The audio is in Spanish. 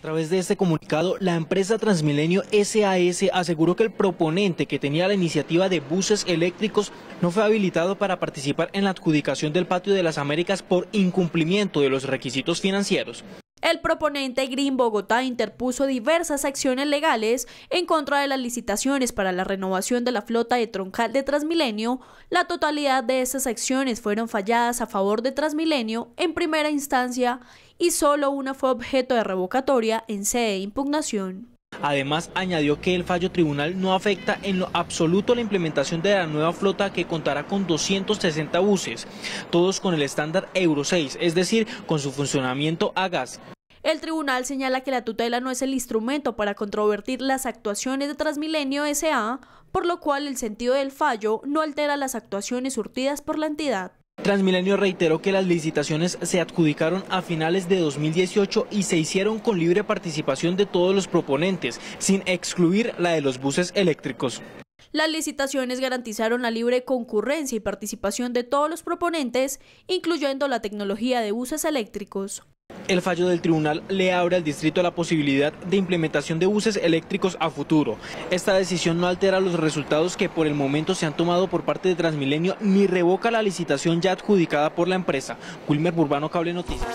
A través de este comunicado, la empresa Transmilenio SAS aseguró que el proponente que tenía la iniciativa de buses eléctricos no fue habilitado para participar en la adjudicación del patio de las Américas por incumplimiento de los requisitos financieros. El proponente Green Bogotá interpuso diversas acciones legales en contra de las licitaciones para la renovación de la flota de troncal de Transmilenio. La totalidad de esas acciones fueron falladas a favor de Transmilenio en primera instancia y solo una fue objeto de revocatoria en sede de impugnación. Además, añadió que el fallo tribunal no afecta en lo absoluto la implementación de la nueva flota que contará con 260 buses, todos con el estándar Euro 6, es decir, con su funcionamiento a gas. El tribunal señala que la tutela no es el instrumento para controvertir las actuaciones de Transmilenio SA, por lo cual el sentido del fallo no altera las actuaciones surtidas por la entidad. Transmilenio reiteró que las licitaciones se adjudicaron a finales de 2018 y se hicieron con libre participación de todos los proponentes, sin excluir la de los buses eléctricos. Las licitaciones garantizaron la libre concurrencia y participación de todos los proponentes, incluyendo la tecnología de buses eléctricos. El fallo del tribunal le abre al distrito la posibilidad de implementación de buses eléctricos a futuro. Esta decisión no altera los resultados que por el momento se han tomado por parte de Transmilenio ni revoca la licitación ya adjudicada por la empresa. Wilmer Burbano, Cable Noticias.